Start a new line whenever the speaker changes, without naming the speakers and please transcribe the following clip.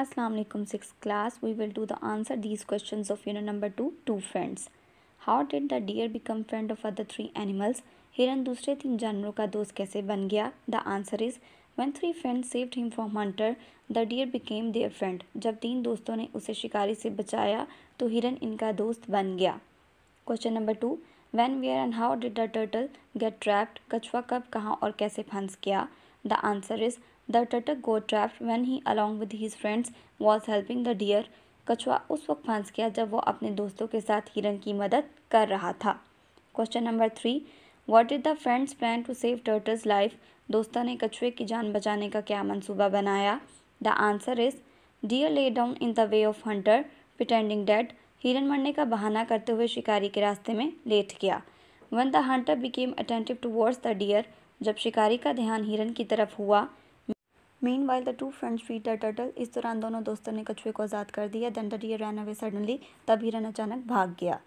Assalamu alaikum 6th class we will do the answer these questions of unit number 2 two friends how did the deer become friend of other three animals हिरन दूसरे तीन जानवरों का दोस्त कैसे बन गया the answer is when three friend saved him from hunter the deer became their friend जब तीन दोस्तों ने उसे शिकारी से बचाया तो हिरन इनका दोस्त बन गया question number two when where and how did the turtle get trapped कछुआ कब कहाँ और कैसे फंस गया The answer is the turtle got trapped when he along with his friends was helping the deer. कछुआ उस वक्त फंस गया जब वो अपने दोस्तों के साथ हिरन की मदद कर रहा था question number three what is the friends plan to save turtles life दोस्तों ने कछुए की जान बचाने का क्या मंसूबा बनाया the answer is deer lay down in the way of hunter pretending dead हिरन मरने का बहाना करते हुए शिकारी के रास्ते में लेट गया when the hunter became attentive towards the deer जब शिकारी का ध्यान हिरन की तरफ हुआ meanwhile the two friends freed the turtle इस दौरान दोनों दोस्तों ने कछुए को आज़ाद कर दिया then they ran away suddenly तब हिरन अचानक भाग गया